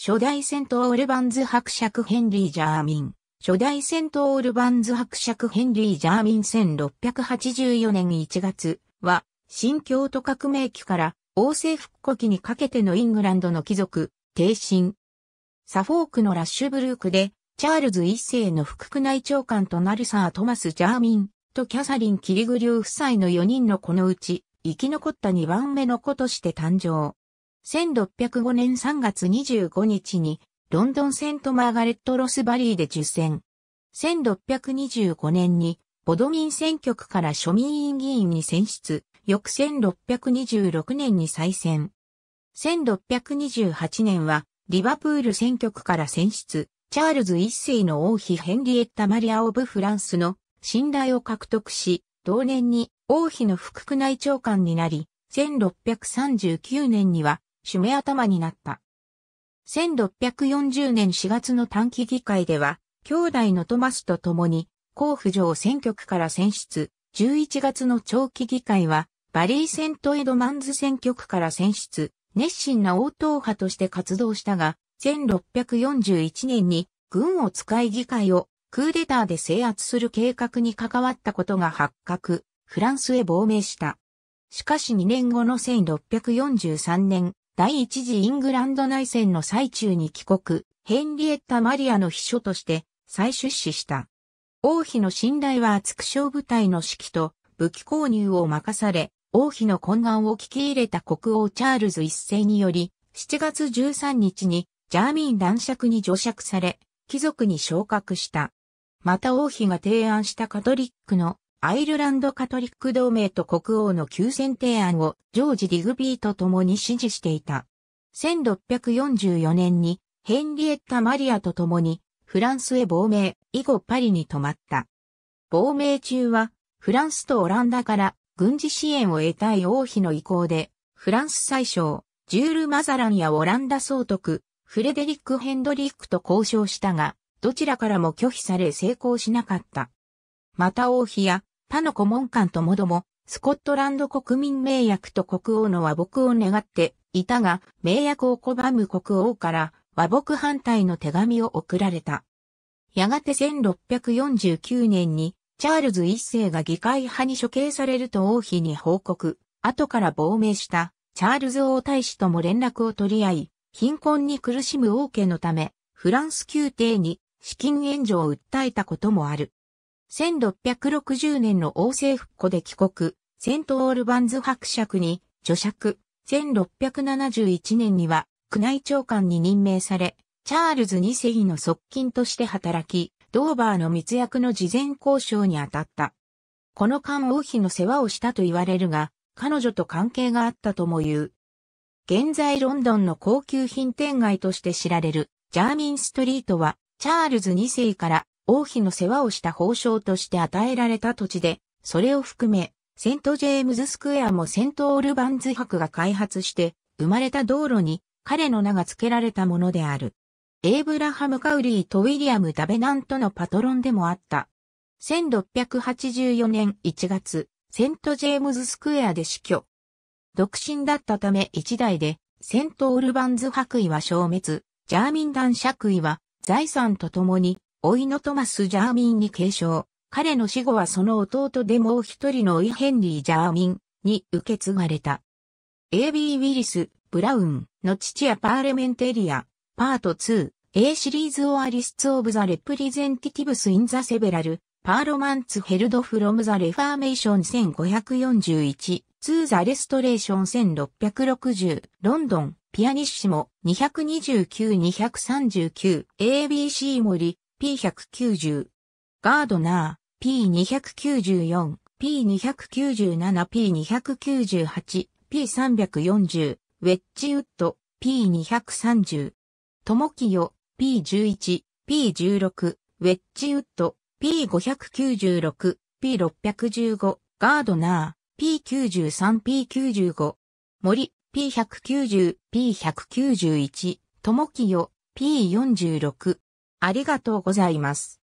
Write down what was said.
初代戦闘オルバンズ伯爵ヘンリー・ジャーミン。初代戦闘オルバンズ伯爵ヘンリー・ジャーミン1684年1月は、新京都革命期から王政復古期にかけてのイングランドの貴族、帝臣。サフォークのラッシュブルークで、チャールズ一世の副区内長官となるサー・トマス・ジャーミンとキャサリン・キリグリュー夫妻の4人のこのうち、生き残った2番目の子として誕生。1605年3月25日にロンドンセントマーガレット・ロスバリーで受選。1625年にボドミン選挙区から庶民委員議員に選出、翌1626年に再選。1628年はリバプール選挙区から選出、チャールズ一世の王妃ヘンリエッタ・マリア・オブ・フランスの信頼を獲得し、同年に王妃の副区内長官になり、1639年には締め頭になった。1640年4月の短期議会では、兄弟のトマスと共に、甲府城選挙区から選出、11月の長期議会は、バリーセントエドマンズ選挙区から選出、熱心な応答派として活動したが、1641年に軍を使い議会をクーデターで制圧する計画に関わったことが発覚、フランスへ亡命した。しかし2年後の1643年、第一次イングランド内戦の最中に帰国、ヘンリエッタ・マリアの秘書として再出資した。王妃の信頼は厚く小部隊の指揮と武器購入を任され、王妃の懇願を聞き入れた国王チャールズ一世により、7月13日にジャーミン男爵に除爵され、貴族に昇格した。また王妃が提案したカトリックのアイルランドカトリック同盟と国王の休戦提案をジョージ・ディグビーと共に支持していた。1644年にヘンリエッタ・マリアと共にフランスへ亡命、以後パリに泊まった。亡命中はフランスとオランダから軍事支援を得たい王妃の意向で、フランス最小、ジュール・マザランやオランダ総督、フレデリック・ヘンドリックと交渉したが、どちらからも拒否され成功しなかった。また王妃や他の顧問官ともども、スコットランド国民名役と国王の和睦を願っていたが、名役を拒む国王から和睦反対の手紙を送られた。やがて1649年に、チャールズ一世が議会派に処刑されると王妃に報告、後から亡命したチャールズ王大使とも連絡を取り合い、貧困に苦しむ王家のため、フランス宮廷に資金援助を訴えたこともある。1660年の王政復古で帰国、セントオールバンズ伯爵に除爵、1671年には宮内長官に任命され、チャールズ2世の側近として働き、ドーバーの密約の事前交渉に当たった。この間王妃の世話をしたと言われるが、彼女と関係があったとも言う。現在ロンドンの高級品店街として知られるジャーミンストリートは、チャールズ2世から王妃の世話をした褒章として与えられた土地で、それを含め、セントジェームズスクエアもセントオールバンズ博が開発して生まれた道路に彼の名が付けられたものである。エイブラハム・カウリーとウィリアム・ダベナントのパトロンでもあった。1684年1月、セントジェームズスクエアで死去。独身だったため一代で、セントオールバンズ博位は消滅、ジャーミンダン爵位は財産とともにいのトマス・ジャーミンに継承。彼の死後はその弟でもう一人のいヘンリー・ジャーミンに受け継がれた。A.B. ウィリス・ブラウンの父やパーレメンテリア、パート 2A シリーズオアリスツ・オブ・ザ・レプリゼンティティブス・イン・ザ・セベラル、パーロマンツ・ヘルド・フロム・ザ・レファーメーション1541、ツー・ザ・レストレーション1660、ロンドン、ピアニッシモ、229-239、ABC 森、P190。ガードナー、P294、P297、P298、P340、ウェッジウッド、P230。トモキヨ、P11、P16、ウェッジウッド、P596、P615、ガードナー、P93、P95。森、P190、P191、トモキヨ、P46、ありがとうございます。